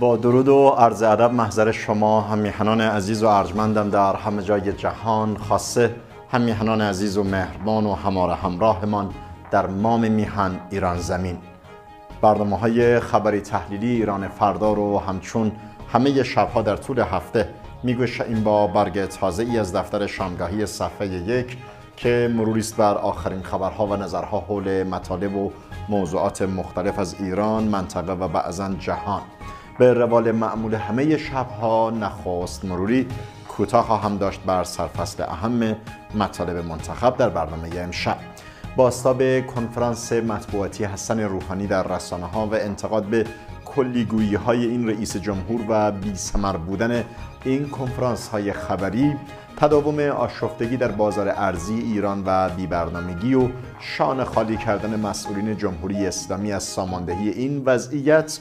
با درود و عرض ادب محضر شما همیهنان عزیز و ارجمندم در همه جای جهان خاصه همیهنان عزیز و مهربان و هماره همراهمان در مام میهن ایران زمین برنامه های خبری تحلیلی ایران فردا رو همچون همه شبها در طول هفته این با برگ تازه ای از دفتر شامگاهی صفحه یک که است بر آخرین خبرها و نظرها حول مطالب و موضوعات مختلف از ایران، منطقه و بعضا جهان به روال معمول همه ها نخواست مروری کوتاه خواهم داشت بر سرفصل اهم مطالب منتخب در برنامه امشب باستاب کنفرانس مطبوعاتی حسن روحانی در رسانه ها و انتقاد به کلیگویی های این رئیس جمهور و بی بودن این کنفرانس های خبری تداوم آشفتگی در بازار ارزی ایران و بی برنامگی و شان خالی کردن مسئولین جمهوری اسلامی از ساماندهی این وضعیت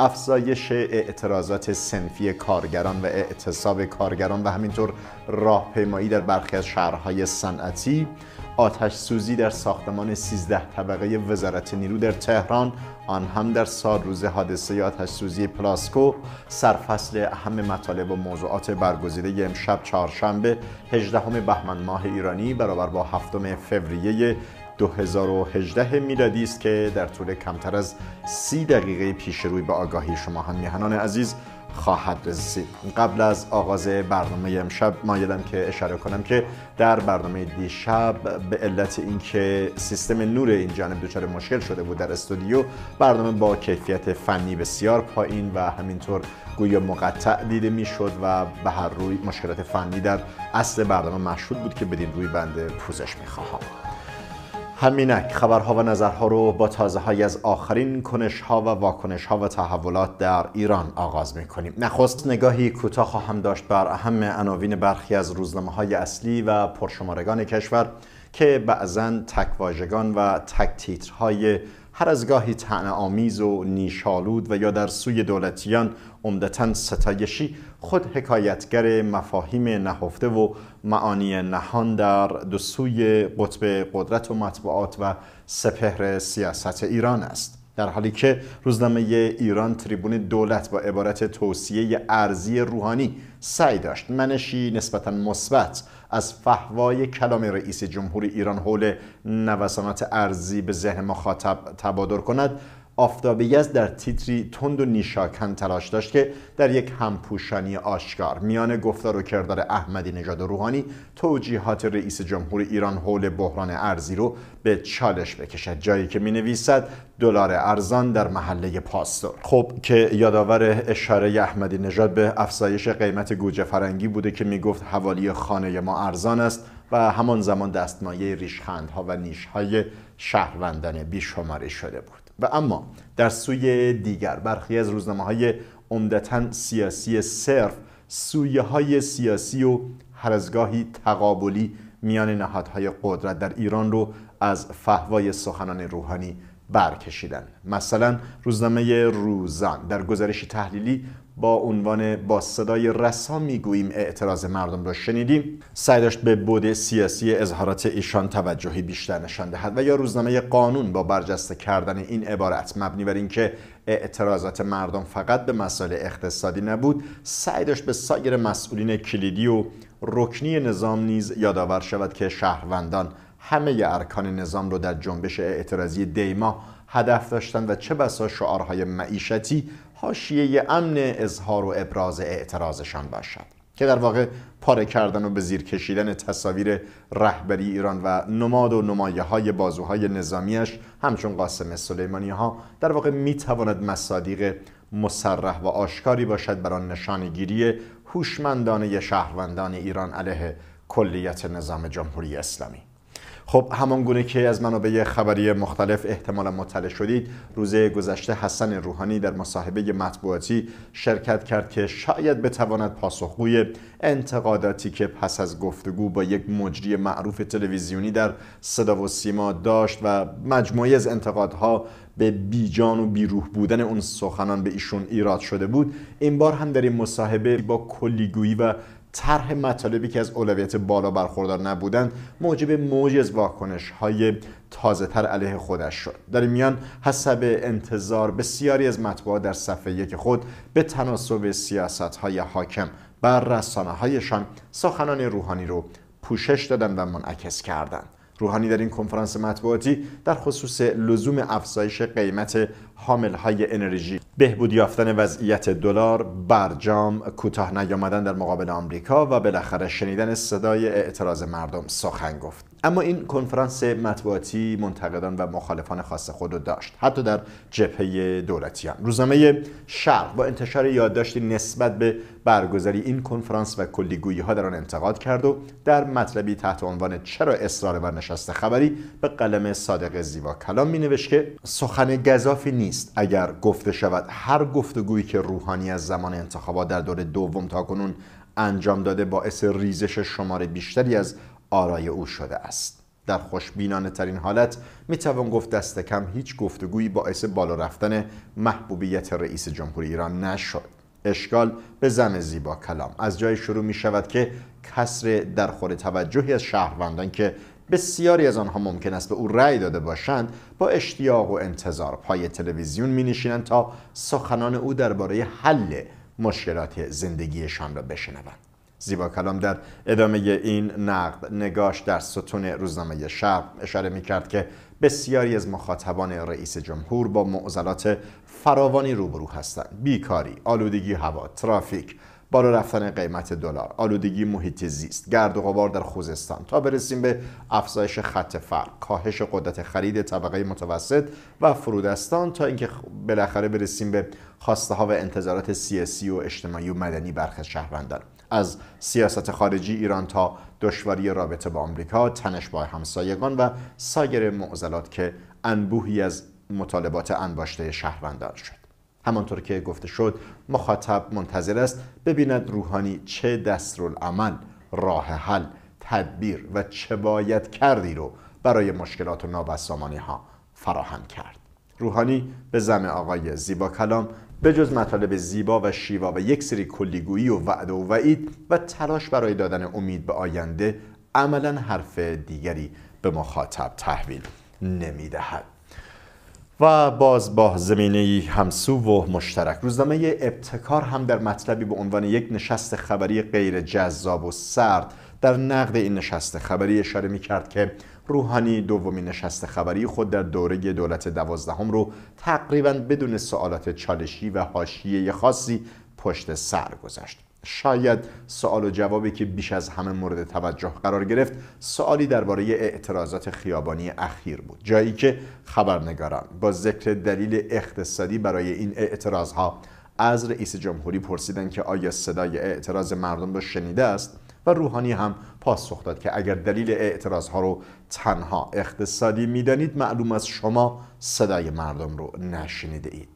افزایش اعتراضات سنفی کارگران و اعتصاب کارگران و همینطور راهپیمایی در برخی از شهرهای صنعتی آتش سوزی در ساختمان 13 طبقه وزارت نیرو در تهران آن هم در سال روز حادثه آتش سوزی پلاسکو سرفصل اهم مطالب و موضوعات برگزیده امشب چهارشنبه 18 بهمن ماه ایرانی برابر با 7 فوریه 2018 میلادی است که در طول کمتر از سی دقیقه پیش روی به آگاهی شما هم میهنان عزیز خواهد رسید قبل از آغاز برنامه امشب مایلم که اشاره کنم که در برنامه دیشب به علت اینکه سیستم نور این جانب دچار مشکل شده بود در استودیو برنامه با کیفیت فنی بسیار پایین و همینطور گویا مقطع دیده میشد و به هر روی مشکلات فنی در اصل برنامه مشهود بود که بدین روی بنده پوزش میخواهم همینک خبرها و نظرها رو با تازه های از آخرین کنش ها و واکنش ها و تحولات در ایران آغاز می کنیم. نخست نگاهی کوتاه خواهم داشت بر اهم عناوین برخی از روزنامه های اصلی و پرشمارگان کشور که بعضا تک واژگان و تک تیترهای هر از گاهی آمیز و نیشالود و یا در سوی دولتیان عمدتا ستایشی خود حکایتگر مفاهیم نهفته و معانی نهان در دو سوی قطب قدرت و مطبوعات و سپهر سیاست ایران است در حالی که روزنامه ایران تریبون دولت با عبارت توصیه ارزی روحانی سعی داشت منشی نسبتا مثبت از فهوای کلام رئیس جمهور ایران حول نوسانات ارزی به ذهن مخاطب تبادر کند آفتابی از در تیتری تند و نیشاکن تلاش داشت که در یک همپوشانی آشکار میان گفتار و کردار احمدی نژاد و روحانی توجیهات رئیس جمهور ایران حول بحران ارزی رو به چالش بکشد جایی که می نویسد دلار ارزان در محله پاستور خب که یادآور اشاره احمدی نژاد به افزایش قیمت گوجه فرنگی بوده که میگفت حوالی خانه ما ارزان است و همان زمان دستمایه ریشخندها و نیشهای شهروندان بیشماری شده بود و اما در سوی دیگر برخی از روزنامه های عمدتا سیاسی صرف سویه های سیاسی و هرزگاهی تقابلی میان نهادهای قدرت در ایران رو از فهوای سخنان روحانی برکشیدن مثلا روزنامه روزان در گزارش تحلیلی با عنوان با صدای رسا میگوییم اعتراض مردم را شنیدیم سعی داشت به بود سیاسی اظهارات ایشان توجهی بیشتر نشان دهد و یا روزنامه قانون با برجسته کردن این عبارت مبنی بر اینکه اعتراضات مردم فقط به مسائل اقتصادی نبود سعی داشت به سایر مسئولین کلیدی و رکنی نظام نیز یادآور شود که شهروندان همه ارکان نظام را در جنبش اعتراضی دیما هدف داشتند و چه بسا شعارهای معیشتی حاشیه امن اظهار و ابراز اعتراضشان باشد که در واقع پاره کردن و به زیر کشیدن تصاویر رهبری ایران و نماد و نمایه های بازوهای نظامیش همچون قاسم سلیمانی ها در واقع می تواند مصادیق مسرح و آشکاری باشد برای آن نشانگیری هوشمندانه شهروندان ایران علیه کلیت نظام جمهوری اسلامی خب همان گونه که از منابع خبری مختلف احتمالا مطلع شدید روز گذشته حسن روحانی در مصاحبه مطبوعاتی شرکت کرد که شاید بتواند پاسخگوی انتقاداتی که پس از گفتگو با یک مجری معروف تلویزیونی در صدا و سیما داشت و مجموعی از انتقادها به بیجان و بیروح بودن اون سخنان به ایشون ایراد شده بود این بار هم در این مصاحبه با کلیگویی و طرح مطالبی که از اولویت بالا برخوردار نبودند موجب موج واکنش های تازه تر علیه خودش شد در این میان حسب انتظار بسیاری از مطبوعات در صفحه یک خود به تناسب سیاست های حاکم بر رسانه هایشان سخنان روحانی رو پوشش دادن و منعکس کردند روحانی در این کنفرانس مطبوعاتی در خصوص لزوم افزایش قیمت حامل های انرژی بهبود یافتن وضعیت دلار برجام کوتاه نیامدن در مقابل آمریکا و بالاخره شنیدن صدای اعتراض مردم سخن گفت اما این کنفرانس مطبوعاتی منتقدان و مخالفان خاص خود را داشت حتی در جبهه دولتیان روزنامه شرق با انتشار یادداشتی نسبت به برگزاری این کنفرانس و کلیگویی ها در آن انتقاد کرد و در مطلبی تحت عنوان چرا اصرار بر نشست خبری به قلم صادق زیبا کلام می که سخن گذافی نیست اگر گفته شود هر گفتگویی که روحانی از زمان انتخابات در دور دوم تا کنون انجام داده باعث ریزش شمار بیشتری از آرای او شده است در خوشبینانه ترین حالت می توان گفت دست کم هیچ گفتگویی باعث بالا رفتن محبوبیت رئیس جمهوری ایران نشد اشکال به زن زیبا کلام از جای شروع می شود که کسر در خور توجهی از شهروندان که بسیاری از آنها ممکن است به او رأی داده باشند با اشتیاق و انتظار پای تلویزیون می نشینند تا سخنان او درباره حل مشکلات زندگیشان را بشنوند زیبا کلام در ادامه این نقد نگاش در ستون روزنامه شب اشاره می کرد که بسیاری از مخاطبان رئیس جمهور با معضلات فراوانی روبرو هستند بیکاری آلودگی هوا ترافیک بالا رفتن قیمت دلار آلودگی محیط زیست گرد و غبار در خوزستان تا برسیم به افزایش خط فرق، کاهش قدرت خرید طبقه متوسط و فرودستان تا اینکه بالاخره برسیم به خواسته ها و انتظارات سیاسی و اجتماعی و مدنی برخی شهروندان از سیاست خارجی ایران تا دشواری رابطه با آمریکا، تنش با همسایگان و سایر معضلات که انبوهی از مطالبات انباشته شهروندان شد. همانطور که گفته شد مخاطب منتظر است ببیند روحانی چه دستورالعمل راه حل تدبیر و چه باید کردی رو برای مشکلات و نابسامانی ها فراهم کرد روحانی به زم آقای زیبا کلام به جز مطالب زیبا و شیوا و یک سری کلیگویی و وعده و وعید و تلاش برای دادن امید به آینده عملا حرف دیگری به مخاطب تحویل نمیدهد و باز با زمینه همسو و مشترک روزنامه ابتکار هم در مطلبی به عنوان یک نشست خبری غیر جذاب و سرد در نقد این نشست خبری اشاره می کرد که روحانی دومین نشست خبری خود در دوره دولت دوازدهم رو تقریبا بدون سوالات چالشی و حاشیه خاصی پشت سر گذاشت شاید سوال و جوابی که بیش از همه مورد توجه قرار گرفت سوالی درباره اعتراضات خیابانی اخیر بود جایی که خبرنگاران با ذکر دلیل اقتصادی برای این ها از رئیس جمهوری پرسیدند که آیا صدای اعتراض مردم را شنیده است و روحانی هم پاسخ داد که اگر دلیل اعتراض ها رو تنها اقتصادی میدانید معلوم از شما صدای مردم رو نشنیده اید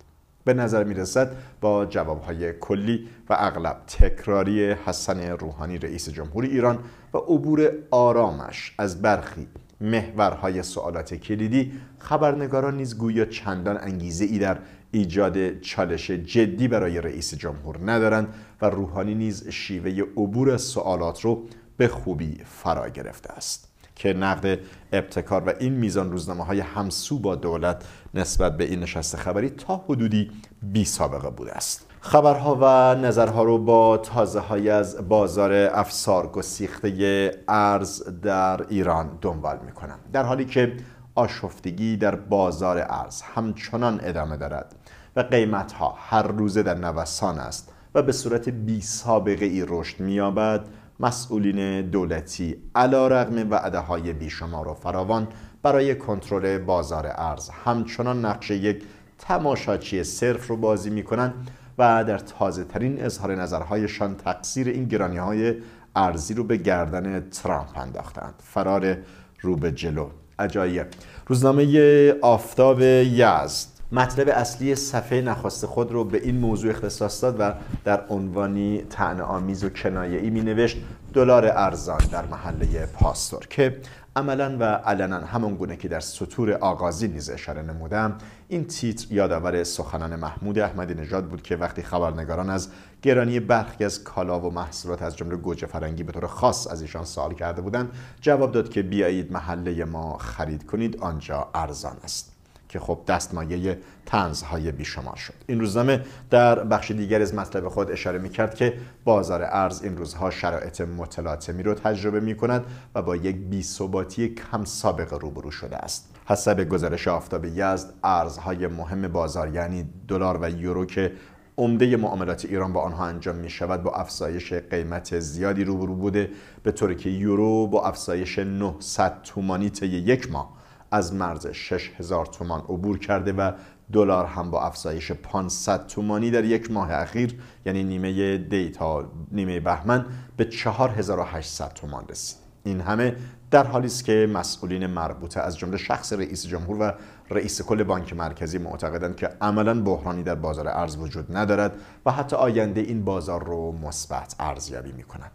به نظر می رسد با های کلی و اغلب تکراری حسن روحانی رئیس جمهور ایران و عبور آرامش از برخی محورهای سوالات کلیدی خبرنگاران نیز گویا چندان انگیزه ای در ایجاد چالش جدی برای رئیس جمهور ندارند و روحانی نیز شیوه عبور از سوالات رو به خوبی فرا گرفته است که نقد ابتکار و این میزان روزنامه های همسو با دولت نسبت به این نشست خبری تا حدودی بی سابقه بوده است خبرها و نظرها رو با تازه های از بازار افسار گسیخته ارز در ایران دنبال میکنم در حالی که آشفتگی در بازار ارز همچنان ادامه دارد و قیمت ها هر روزه در نوسان است و به صورت بی ای رشد مییابد مسئولین دولتی علا رقم وعده های بیشمار و فراوان برای کنترل بازار ارز همچنان نقش یک تماشاچی صرف رو بازی می کنند و در تازه ترین اظهار نظرهایشان تقصیر این گرانی های ارزی رو به گردن ترامپ انداختند فرار رو به جلو عجایب روزنامه آفتاب یزد مطلب اصلی صفحه نخواست خود رو به این موضوع اختصاص داد و در عنوانی تن آمیز و کنایه‌ای می نوشت دلار ارزان در محله پاستور که عملا و علنا همان گونه که در سطور آغازی نیز اشاره نمودم این تیتر یادآور سخنان محمود احمدی نژاد بود که وقتی خبرنگاران از گرانی برخی از کالا و محصولات از جمله گوجه فرنگی به طور خاص از ایشان سوال کرده بودند جواب داد که بیایید محله ما خرید کنید آنجا ارزان است که خب دستمایه تنزهای بیشمار شد این روزنامه در بخش دیگر از مطلب خود اشاره می کرد که بازار ارز این روزها شرایط متلاطمی رو تجربه می کند و با یک بیثباتی کم سابقه روبرو شده است حسب گزارش آفتاب یزد ارزهای مهم بازار یعنی دلار و یورو که عمده معاملات ایران با آنها انجام می شود با افزایش قیمت زیادی روبرو بوده به طوری که یورو با افزایش 900 تومانی طی یک ماه از مرز 6000 تومان عبور کرده و دلار هم با افزایش 500 تومانی در یک ماه اخیر یعنی نیمه دیتا نیمه بهمن به 4800 تومان رسید این همه در حالی است که مسئولین مربوطه از جمله شخص رئیس جمهور و رئیس کل بانک مرکزی معتقدند که عملا بحرانی در بازار ارز وجود ندارد و حتی آینده این بازار رو مثبت ارزیابی میکنند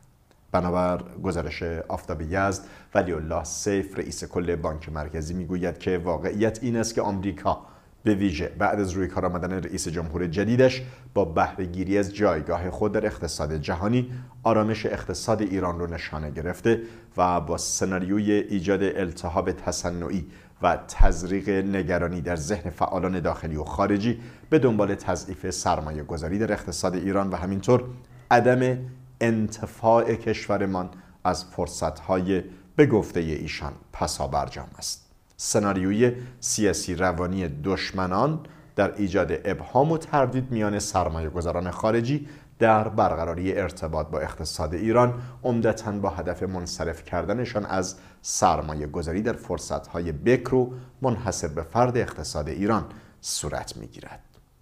بنابر گزارش آفتاب یزد ولی الله سیف رئیس کل بانک مرکزی میگوید که واقعیت این است که آمریکا به ویژه بعد از روی کار آمدن رئیس جمهور جدیدش با بهرهگیری از جایگاه خود در اقتصاد جهانی آرامش اقتصاد ایران رو نشانه گرفته و با سناریوی ایجاد التهاب تصنعی و تزریق نگرانی در ذهن فعالان داخلی و خارجی به دنبال تضعیف سرمایه گذاری در اقتصاد ایران و همینطور عدم انتفاع کشورمان از فرصتهای به گفته ایشان پسا برجام است سناریوی سیاسی روانی دشمنان در ایجاد ابهام و تردید میان سرمایه گذاران خارجی در برقراری ارتباط با اقتصاد ایران عمدتا با هدف منصرف کردنشان از سرمایه گذاری در فرصتهای بکرو منحصر به فرد اقتصاد ایران صورت گیرد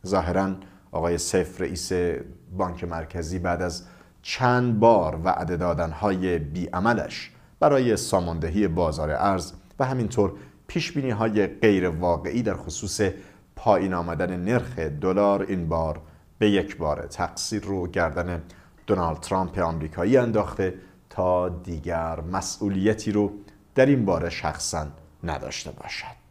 ظاهرا آقای سیف رئیس بانک مرکزی بعد از چند بار وعده دادنهای بیعملش برای ساماندهی بازار ارز و همینطور پیش بینی های غیر واقعی در خصوص پایین آمدن نرخ دلار این بار به یک بار تقصیر رو گردن دونالد ترامپ آمریکایی انداخته تا دیگر مسئولیتی رو در این باره شخصا نداشته باشد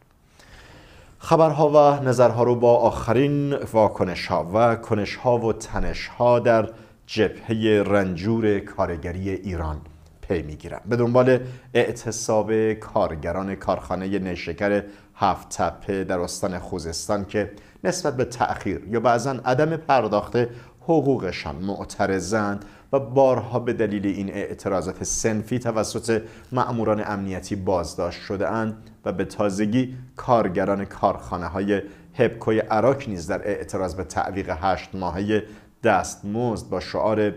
خبرها و نظرها رو با آخرین واکنش ها و کنش ها و تنش ها در جبهه رنجور کارگری ایران پی میگیرم به دنبال اعتصاب کارگران کارخانه نشکر هفت تپه در استان خوزستان که نسبت به تأخیر یا بعضا عدم پرداخت حقوقشان معترضند بارها به دلیل این اعتراضات سنفی توسط معموران امنیتی بازداشت شده اند و به تازگی کارگران کارخانه های هبکوی عراق نیز در اعتراض به تعویق هشت ماهه دستمزد با شعار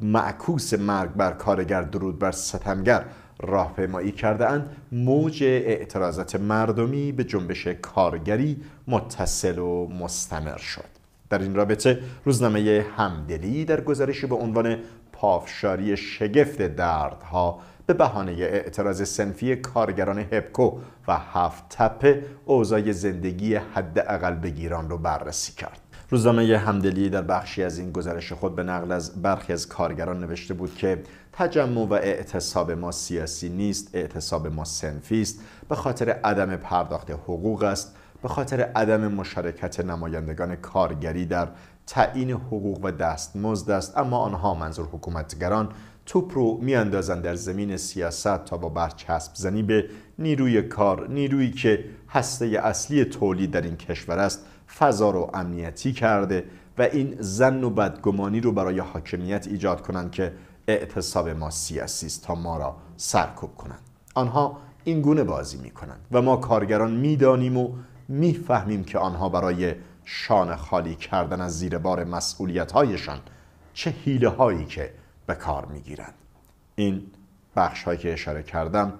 معکوس مرگ بر کارگر درود بر ستمگر راهپیمایی اند موج اعتراضات مردمی به جنبش کارگری متصل و مستمر شد در این رابطه روزنامه همدلی در گزارشی به عنوان پافشاری شگفت دردها به بهانه اعتراض سنفی کارگران هپکو و هفت تپه اوضاع زندگی حداقل بگیران رو بررسی کرد روزنامه همدلی در بخشی از این گزارش خود به نقل از برخی از کارگران نوشته بود که تجمع و اعتصاب ما سیاسی نیست اعتصاب ما سنفی است به خاطر عدم پرداخت حقوق است به خاطر عدم مشارکت نمایندگان کارگری در تعیین حقوق و دستمزد است اما آنها منظور حکومتگران توپ رو میاندازند در زمین سیاست تا با برچسب زنی به نیروی کار نیرویی که هسته اصلی تولید در این کشور است فضا رو امنیتی کرده و این زن و بدگمانی رو برای حاکمیت ایجاد کنند که اعتصاب ما سیاسی است تا ما را سرکوب کنند آنها این گونه بازی می کنند و ما کارگران میدانیم و میفهمیم که آنها برای شان خالی کردن از زیر بار مسئولیت هایشان چه حیله هایی که به کار میگیرند این بخش هایی که اشاره کردم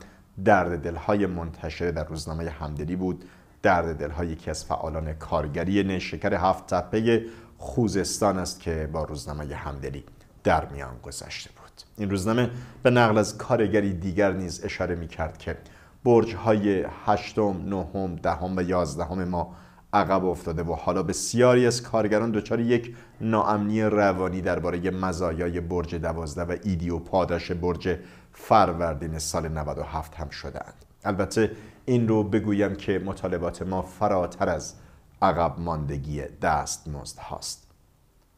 درد دل های منتشره در روزنامه همدلی بود درد دل های یکی از فعالان کارگری نشکر هفت تپه خوزستان است که با روزنامه همدلی در میان گذشته بود این روزنامه به نقل از کارگری دیگر نیز اشاره می کرد که برج های هشتم، نهم، دهم و یازدهم ما عقب افتاده و حالا بسیاری از کارگران دچار یک ناامنی روانی درباره مزایای برج دوازده و ایدی و پاداش برج فروردین سال 97 هم شدند البته این رو بگویم که مطالبات ما فراتر از عقب ماندگی دست مزد هاست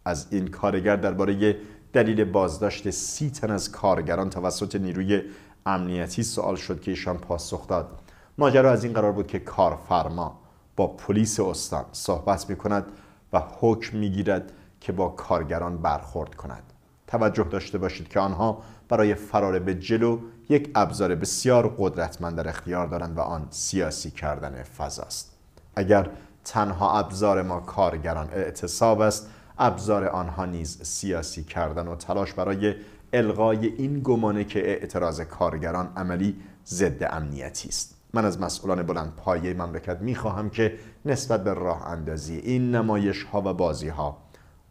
از این کارگر درباره دلیل بازداشت سی تن از کارگران توسط نیروی امنیتی سوال شد که ایشان پاسخ داد ماجرا از این قرار بود که کارفرما با پلیس استان صحبت می کند و حکم می گیرد که با کارگران برخورد کند توجه داشته باشید که آنها برای فرار به جلو یک ابزار بسیار قدرتمند در اختیار دارند و آن سیاسی کردن است. اگر تنها ابزار ما کارگران اعتصاب است ابزار آنها نیز سیاسی کردن و تلاش برای الغای این گمانه که اعتراض کارگران عملی ضد امنیتی است من از مسئولان بلند پایه مملکت خواهم که نسبت به راه اندازی این نمایش ها و بازی ها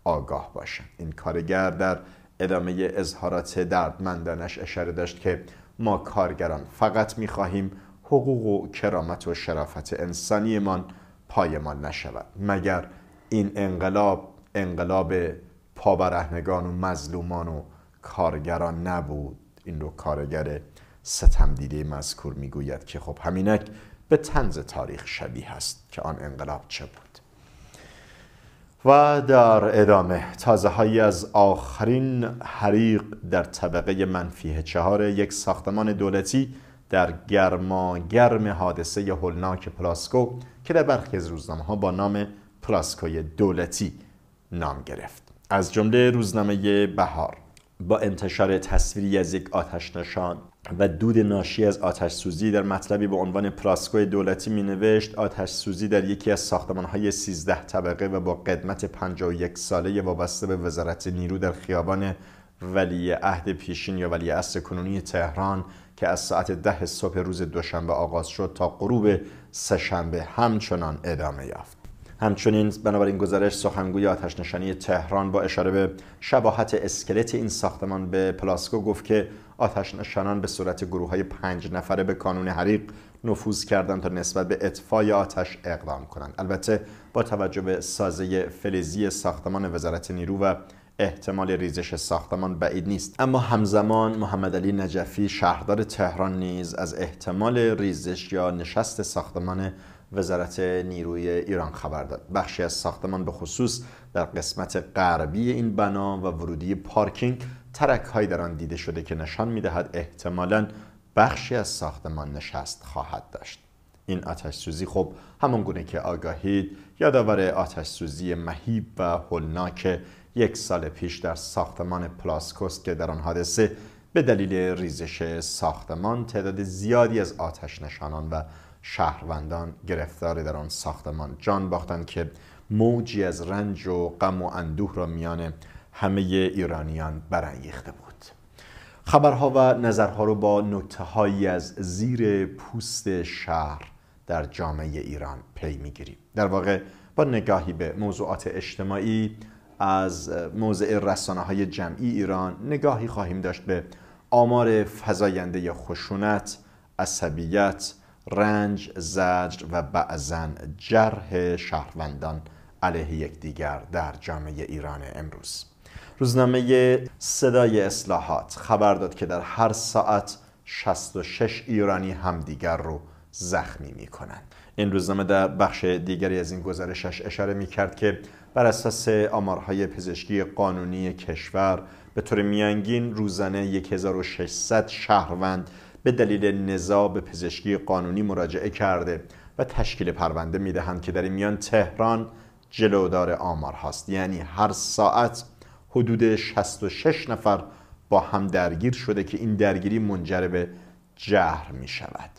آگاه باشند این کارگر در ادامه اظهارات دردمندانش اشاره داشت که ما کارگران فقط خواهیم حقوق و کرامت و شرافت انسانیمان پایمان نشود مگر این انقلاب انقلاب پابرهنگان و مظلومان و کارگران نبود این رو کارگر ستم دیده مذکور میگوید که خب همینک به تنز تاریخ شبیه است که آن انقلاب چه بود و در ادامه تازه هایی از آخرین حریق در طبقه منفی چهار یک ساختمان دولتی در گرما گرم حادثه هولناک پلاسکو که در برخی از روزنامه ها با نام پلاسکوی دولتی نام گرفت از جمله روزنامه بهار با انتشار تصویری از یک آتش نشان و دود ناشی از آتش سوزی در مطلبی به عنوان پراسکو دولتی می نوشت آتش سوزی در یکی از ساختمان های 13 طبقه و با قدمت 51 ساله وابسته به وزارت نیرو در خیابان ولی عهد پیشین یا ولی اصر کنونی تهران که از ساعت ده صبح روز دوشنبه آغاز شد تا غروب سهشنبه همچنان ادامه یافت همچنین بنابراین گزارش سخنگوی آتش نشانی تهران با اشاره به شباهت اسکلت این ساختمان به پلاسکو گفت که آتش نشانان به صورت گروه های پنج نفره به کانون حریق نفوذ کردند تا نسبت به اطفای آتش اقدام کنند البته با توجه به سازه فلزی ساختمان وزارت نیرو و احتمال ریزش ساختمان بعید نیست اما همزمان محمد علی نجفی شهردار تهران نیز از احتمال ریزش یا نشست ساختمان وزارت نیروی ایران خبر داد بخشی از ساختمان به خصوص در قسمت غربی این بنا و ورودی پارکینگ ترک در آن دیده شده که نشان میدهد احتمالا بخشی از ساختمان نشست خواهد داشت این آتش سوزی خب همان گونه که آگاهید یادآور آتش سوزی مهیب و هولناک یک سال پیش در ساختمان پلاسکوست که در آن حادثه به دلیل ریزش ساختمان تعداد زیادی از آتش نشانان و شهروندان گرفتار در آن ساختمان جان باختند که موجی از رنج و غم و اندوه را میان همه ایرانیان برانگیخته بود خبرها و نظرها رو با نکته هایی از زیر پوست شهر در جامعه ایران پی میگیریم در واقع با نگاهی به موضوعات اجتماعی از موضع رسانه های جمعی ایران نگاهی خواهیم داشت به آمار فضاینده خشونت، عصبیت، رنج زجر و بعضا جرح شهروندان علیه یکدیگر در جامعه ایران امروز روزنامه صدای اصلاحات خبر داد که در هر ساعت 66 ایرانی همدیگر رو زخمی می کنند. این روزنامه در بخش دیگری از این گزارشش اشاره می کرد که بر اساس آمارهای پزشکی قانونی کشور به طور میانگین روزانه 1600 شهروند به دلیل نزاع به پزشکی قانونی مراجعه کرده و تشکیل پرونده میدهند که در این میان تهران جلودار آمار هاست یعنی هر ساعت حدود 66 نفر با هم درگیر شده که این درگیری منجر به جهر می شود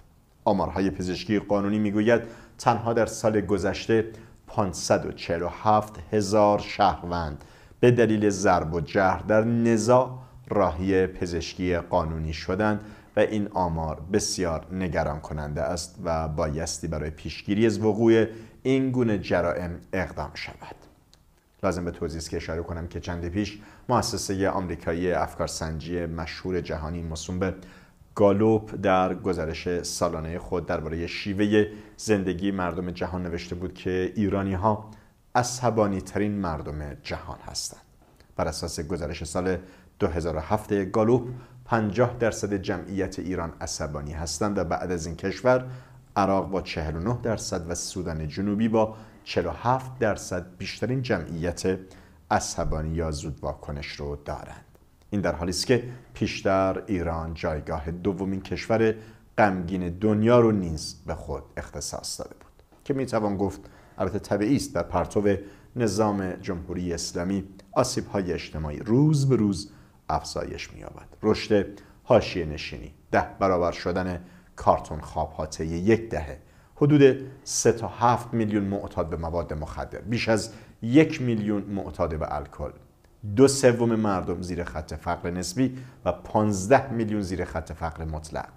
آمارهای پزشکی قانونی میگوید تنها در سال گذشته 547 هزار شهروند به دلیل ضرب و جهر در نزاع راهی پزشکی قانونی شدند و این آمار بسیار نگران کننده است و بایستی برای پیشگیری از وقوع این گونه جرائم اقدام شود لازم به توضیح که اشاره کنم که چندی پیش مؤسسه آمریکایی افکارسنجی مشهور جهانی موسوم به گالوپ در گزارش سالانه خود درباره شیوه زندگی مردم جهان نوشته بود که ایرانی ها عصبانی ترین مردم جهان هستند بر اساس گزارش سال 2007 گالوپ 50 درصد جمعیت ایران عصبانی هستند و بعد از این کشور عراق با 49 درصد و سودان جنوبی با 47 درصد بیشترین جمعیت عصبانی یا زود واکنش رو دارند این در حالی است که پیشتر ایران جایگاه دومین کشور غمگین دنیا رو نیز به خود اختصاص داده بود که میتوان گفت البته طبیعی است در پرتو نظام جمهوری اسلامی آسیب های اجتماعی روز به روز افزایش می‌یابد. رشد حاشیه نشینی ده برابر شدن کارتون خواب ها یک دهه حدود 3 تا 7 میلیون معتاد به مواد مخدر بیش از یک میلیون معتاد به الکل دو سوم مردم زیر خط فقر نسبی و 15 میلیون زیر خط فقر مطلق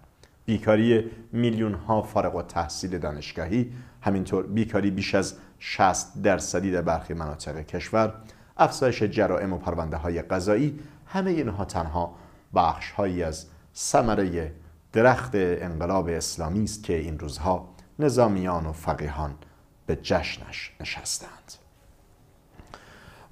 بیکاری میلیون ها فارغ و تحصیل دانشگاهی همینطور بیکاری بیش از 60 درصدی در برخی مناطق کشور افزایش جرائم و پرونده های قضایی همه اینها تنها بخش هایی از ثمره درخت انقلاب اسلامی است که این روزها نظامیان و فقیهان به جشنش نشستند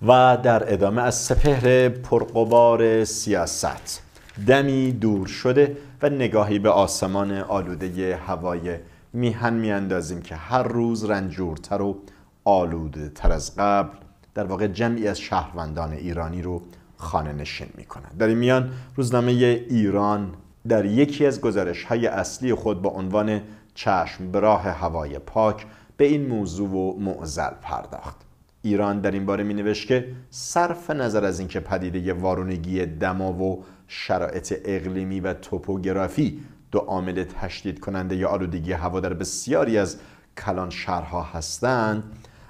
و در ادامه از سپهر پرقبار سیاست دمی دور شده و نگاهی به آسمان آلوده هوای میهن میاندازیم که هر روز رنجورتر و آلوده تر از قبل در واقع جمعی از شهروندان ایرانی رو خانه نشین می در این میان روزنامه ایران در یکی از گزارش های اصلی خود با عنوان چشم براه هوای پاک به این موضوع و معزل پرداخت ایران در این باره می نوشت که صرف نظر از اینکه پدیده وارونگی دما و شرایط اقلیمی و توپوگرافی دو عامل تشدید کننده یا آلودگی هوا در بسیاری از کلان شهرها هستند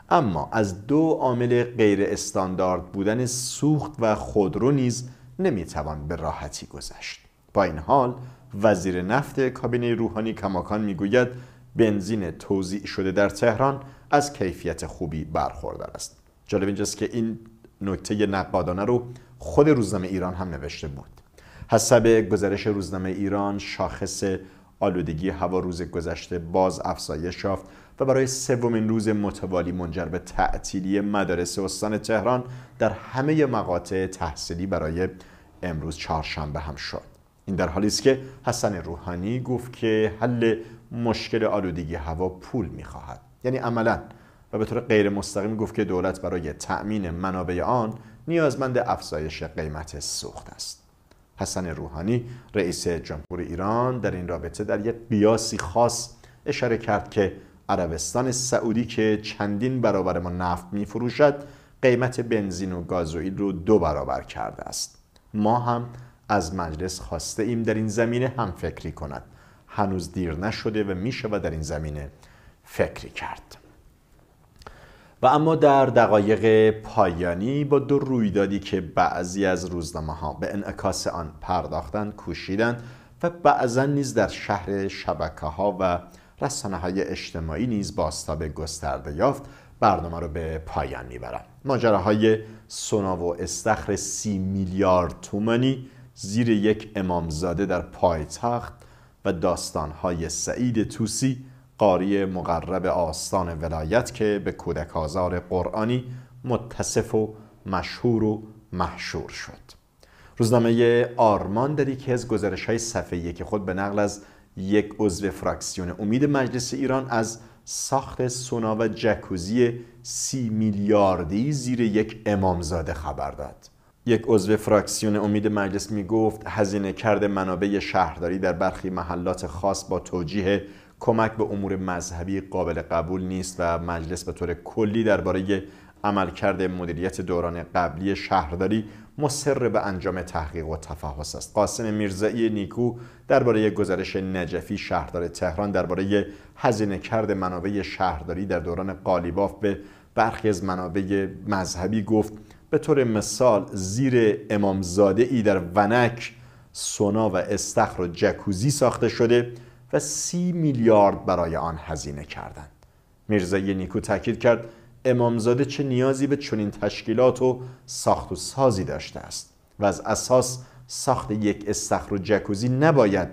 اما از دو عامل غیر استاندارد بودن سوخت و خودرو نیز نمیتوان به راحتی گذشت با این حال وزیر نفت کابینه روحانی کماکان میگوید بنزین توزیع شده در تهران از کیفیت خوبی برخوردار است جالب اینجاست که این نکته نقادانه رو خود روزنامه ایران هم نوشته بود حسب گزارش روزنامه ایران شاخص آلودگی هوا روز گذشته باز افزایش یافت و برای سومین روز متوالی منجر به تعطیلی مدارس استان تهران در همه مقاطع تحصیلی برای امروز چهارشنبه هم شد این در حالی است که حسن روحانی گفت که حل مشکل آلودگی هوا پول میخواهد یعنی عملا و به طور غیر مستقیم گفت که دولت برای تأمین منابع آن نیازمند افزایش قیمت سوخت است حسن روحانی رئیس جمهور ایران در این رابطه در یک بیاسی خاص اشاره کرد که عربستان سعودی که چندین برابر ما نفت می فروشد قیمت بنزین و گازوئیل رو دو برابر کرده است ما هم از مجلس خواسته ایم در این زمینه هم فکری کند هنوز دیر نشده و می شود در این زمینه فکری کرد و اما در دقایق پایانی با دو رویدادی که بعضی از روزنامه ها به انعکاس آن پرداختند کوشیدند و بعضا نیز در شهر شبکه ها و رسانه های اجتماعی نیز به گسترده یافت برنامه رو به پایان ماجره های سنا و استخر سی میلیارد تومانی زیر یک امامزاده در پایتخت و های سعید توسی قاری مقرب آستان ولایت که به کودک آزار قرآنی متصف و مشهور و محشور شد روزنامه آرمان در یکی از گزارش های صفحه که خود به نقل از یک عضو فراکسیون امید مجلس ایران از ساخت سونا و جکوزی سی میلیاردی زیر یک امامزاده خبر داد یک عضو فراکسیون امید مجلس می گفت هزینه کرد منابع شهرداری در برخی محلات خاص با توجیه کمک به امور مذهبی قابل قبول نیست و مجلس به طور کلی درباره عملکرد مدیریت دوران قبلی شهرداری مصر به انجام تحقیق و تفحص است قاسم میرزایی نیکو درباره گزارش نجفی شهردار تهران درباره هزینه کرد منابع شهرداری در دوران قالیباف به برخی از منابع مذهبی گفت به طور مثال زیر امامزاده ای در ونک سونا و استخر و جکوزی ساخته شده و سی میلیارد برای آن هزینه کردند میرزایی نیکو تاکید کرد امامزاده چه نیازی به چنین تشکیلات و ساخت و سازی داشته است و از اساس ساخت یک استخر و جکوزی نباید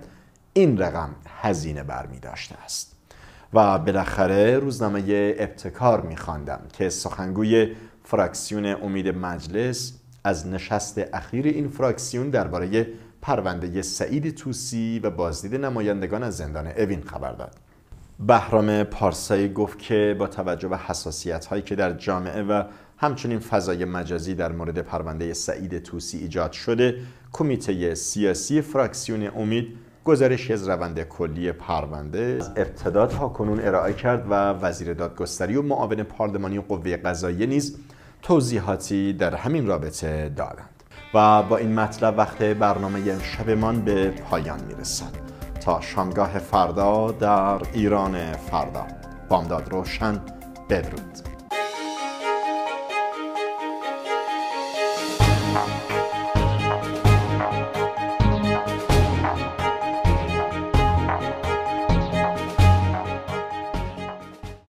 این رقم هزینه برمی داشته است و بالاخره روزنامه ابتکار می که سخنگوی فراکسیون امید مجلس از نشست اخیر این فراکسیون درباره پرونده سعید توسی و بازدید نمایندگان از زندان اوین خبر داد بهرام پارسایی گفت که با توجه به حساسیت هایی که در جامعه و همچنین فضای مجازی در مورد پرونده سعید توسی ایجاد شده کمیته سیاسی فراکسیون امید گزارشی از روند کلی پرونده از ابتدا تا کنون ارائه کرد و وزیر دادگستری و معاون پارلمانی قوه قضاییه نیز توضیحاتی در همین رابطه دادند و با این مطلب وقت برنامه شبمان به پایان میرسد تا شامگاه فردا در ایران فردا بامداد روشن بدرود